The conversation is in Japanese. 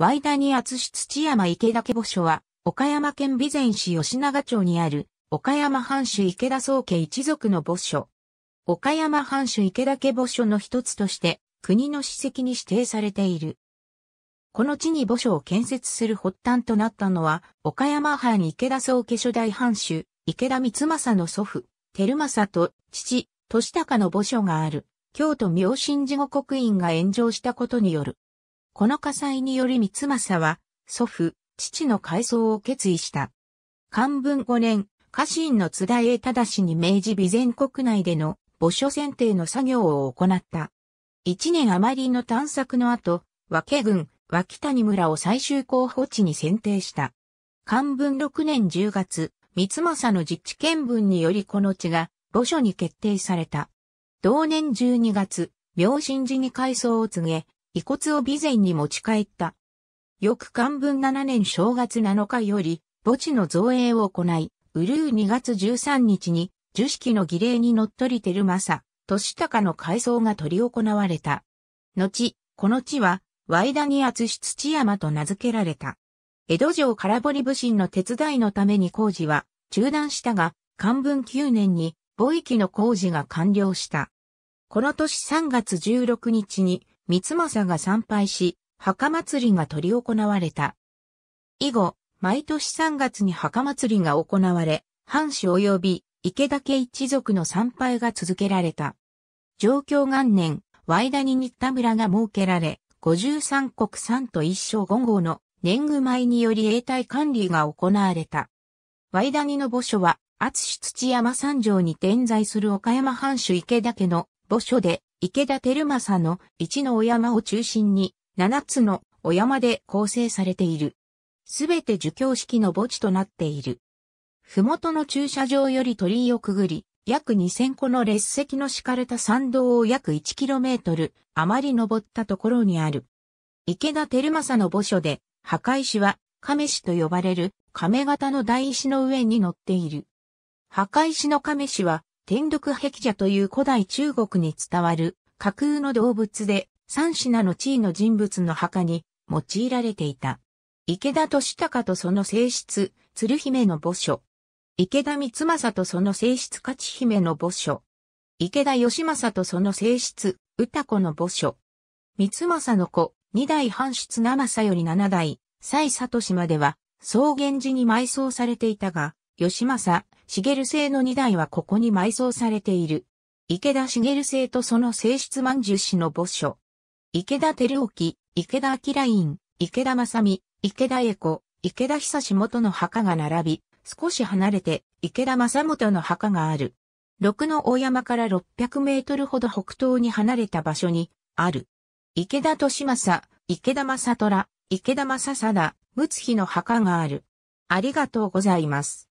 ワイダニアツシ土山池田家墓所は、岡山県備前市吉永町にある、岡山藩主池田宗家一族の墓所。岡山藩主池田家墓所の一つとして、国の史跡に指定されている。この地に墓所を建設する発端となったのは、岡山藩池田宗家初代藩主、池田光政の祖父、照政と父、利高の墓所がある、京都明神寺護国院が炎上したことによるこの火災により三政は、祖父、父の改装を決意した。漢文5年、家臣の津田栄忠に明治備前国内での墓所選定の作業を行った。一年余りの探索の後、和家郡、脇谷村を最終候補地に選定した。漢文6年10月、三政の実地見分によりこの地が墓所に決定された。同年12月、明神寺に改装を告げ、遺骨を備前に持ち帰った。翌漢文7年正月7日より、墓地の造営を行い、うるう2月13日に、樹式の儀礼に乗っ取りてるまさ、年高の改装が取り行われた。後、この地は、ワイダニアツシ土山と名付けられた。江戸城空堀武神の手伝いのために工事は中断したが、漢文9年に、墓域の工事が完了した。この年3月16日に、三政が参拝し、墓祭りが取り行われた。以後、毎年3月に墓祭りが行われ、藩主及び池田家一族の参拝が続けられた。上京元年、ワイダに新田村が設けられ、五十三国三都一生五号の年貢米により永代管理が行われた。ワイダニの墓所は、厚土山山城に点在する岡山藩主池田家の墓所で、池田照正の一のお山を中心に7つのお山で構成されている。すべて儒教式の墓地となっている。ふもとの駐車場より鳥居をくぐり、約2000個の列席の敷かれた参道を約 1km 余り登ったところにある。池田照正の墓所で、墓石は亀石と呼ばれる亀型の台石の上に乗っている。墓石の亀石は天毒壁蛇という古代中国に伝わる架空の動物で三品の地位の人物の墓に用いられていた。池田敏孝とその性質、鶴姫の墓所。池田光政とその性質、勝姫の墓所。池田義政とその性質、歌子の墓所。光政の子、二代半出七政より七代、西里島では、草原寺に埋葬されていたが、義政、茂製の2台はここに埋葬されている。池田茂製とその性質万十氏の墓所。池田照沖、池田明院、池田正美、池田栄子、池田久志元の墓が並び、少し離れて池田正元の墓がある。六の大山から600メートルほど北東に離れた場所にある。池田利政、池田正虎、池田正貞、睦妃の墓がある。ありがとうございます。